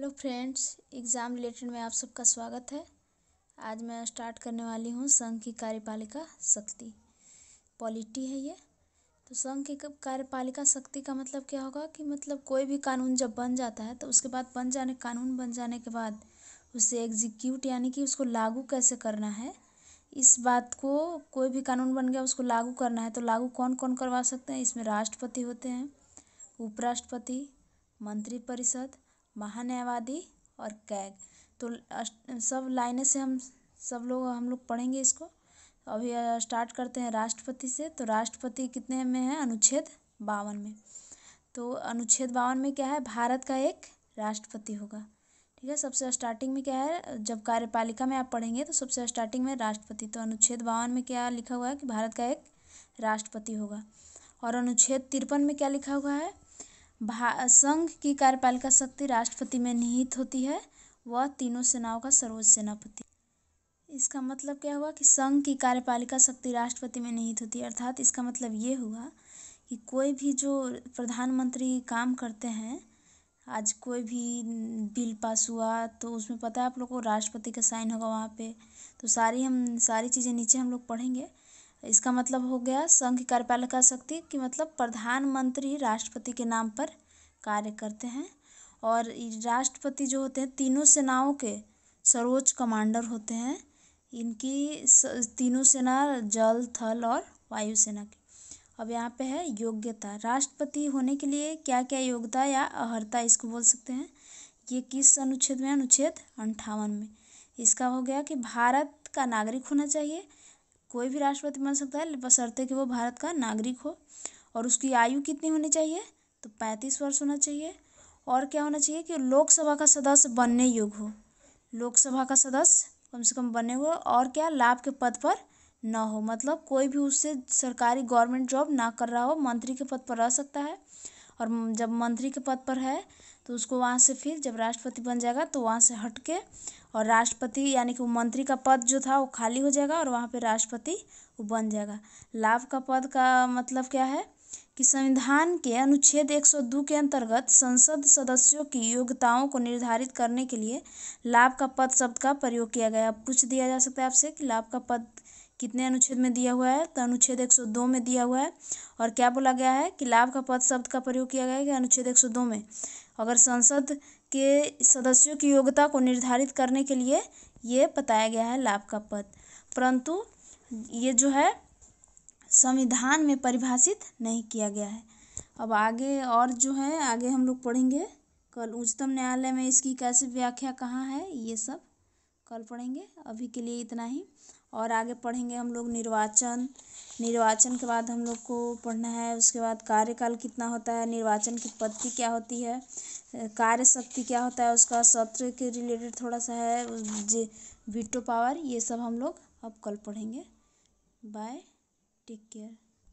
hello friends exam related में आप सबका स्वागत है आज मैं स्टार्ट करने वाली हूँ संघ की कार्यपालिका शक्ति पॉलिटी है ये तो संघ की कार्यपालिका शक्ति का मतलब क्या होगा कि मतलब कोई भी कानून जब बन जाता है तो उसके बाद बन जाने कानून बन जाने के बाद उसे एग्जीक्यूट यानी कि उसको लागू कैसे करना है इस बात को कोई भी कानून बन गया उसको लागू करना है तो लागू कौन कौन करवा सकते हैं इसमें राष्ट्रपति होते हैं उपराष्ट्रपति मंत्रिपरिषद महान्यायवादी और कैग तो सब लाइनें से हम सब लोग हम लोग पढ़ेंगे इसको तो अभी स्टार्ट करते हैं राष्ट्रपति से तो राष्ट्रपति कितने में है अनुच्छेद बावन में तो अनुच्छेद बावन में क्या है भारत का एक राष्ट्रपति होगा ठीक है सबसे स्टार्टिंग में क्या है जब कार्यपालिका में आप पढ़ेंगे तो सबसे स्टार्टिंग में राष्ट्रपति तो अनुच्छेद बावन में क्या लिखा हुआ है कि भारत का एक राष्ट्रपति होगा और अनुच्छेद तिरपन में क्या लिखा हुआ है भा संघ की कार्यपालिका शक्ति राष्ट्रपति में निहित होती है वह तीनों सेनाओं का सर्वोच्च सेनापति इसका मतलब क्या हुआ कि संघ की कार्यपालिका शक्ति राष्ट्रपति में निहित होती है अर्थात इसका मतलब ये हुआ कि कोई भी जो प्रधानमंत्री काम करते हैं आज कोई भी बिल पास हुआ तो उसमें पता है आप लोग को राष्ट्रपति का साइन होगा वहाँ पे तो सारी हम सारी चीज़ें नीचे हम लोग पढ़ेंगे इसका मतलब हो गया संघ कार्यपालिका शक्ति कि मतलब प्रधानमंत्री राष्ट्रपति के नाम पर कार्य करते हैं और राष्ट्रपति जो होते हैं तीनों सेनाओं के सर्वोच्च कमांडर होते हैं इनकी तीनों सेना जल थल और वायु सेना की अब यहाँ पे है योग्यता राष्ट्रपति होने के लिए क्या क्या योग्यता या अहर्ता इसको बोल सकते हैं ये किस अनुच्छेद में अनुच्छेद अंठावन में इसका हो गया कि भारत का नागरिक होना चाहिए कोई भी राष्ट्रपति बन सकता है बशर्ते कि वो भारत का नागरिक हो और उसकी आयु कितनी होनी चाहिए तो पैंतीस वर्ष होना चाहिए और क्या होना चाहिए कि लोकसभा का सदस्य बनने योग्य हो लोकसभा का सदस्य कम से कम बने हुए और क्या लाभ के पद पर ना हो मतलब कोई भी उससे सरकारी गवर्नमेंट जॉब ना कर रहा हो मंत्री के पद पर रह सकता है और जब मंत्री के पद पर है तो उसको वहाँ से फिर जब राष्ट्रपति बन जाएगा तो वहाँ से हट के और राष्ट्रपति यानी कि वो मंत्री का पद जो था वो खाली हो जाएगा और वहाँ पे राष्ट्रपति वो बन जाएगा लाभ का पद का मतलब क्या है कि संविधान के अनुच्छेद 102 के अंतर्गत संसद सदस्यों की योग्यताओं को निर्धारित करने के लिए लाभ का पद शब्द का प्रयोग किया गया अब पूछ दिया जा सकता है आपसे कि लाभ का पद कितने अनुच्छेद में दिया हुआ है तो अनुच्छेद 102 में दिया हुआ है और क्या बोला गया है कि लाभ का पद शब्द का प्रयोग किया गया है कि अनुच्छेद 102 में अगर संसद के सदस्यों की योग्यता को निर्धारित करने के लिए ये बताया गया है लाभ का पद परंतु ये जो है संविधान में परिभाषित नहीं किया गया है अब आगे और जो है आगे हम लोग पढ़ेंगे कल उच्चतम न्यायालय में इसकी कैसे व्याख्या कहाँ है ये सब कल पढ़ेंगे अभी के लिए इतना ही और आगे पढ़ेंगे हम लोग निर्वाचन निर्वाचन के बाद हम लोग को पढ़ना है उसके बाद कार्यकाल कितना होता है निर्वाचन की पद्धति क्या होती है कार्य शक्ति क्या होता है उसका सत्र के रिलेटेड थोड़ा सा है जे वीटो पावर ये सब हम लोग अब कल पढ़ेंगे बाय टेक केयर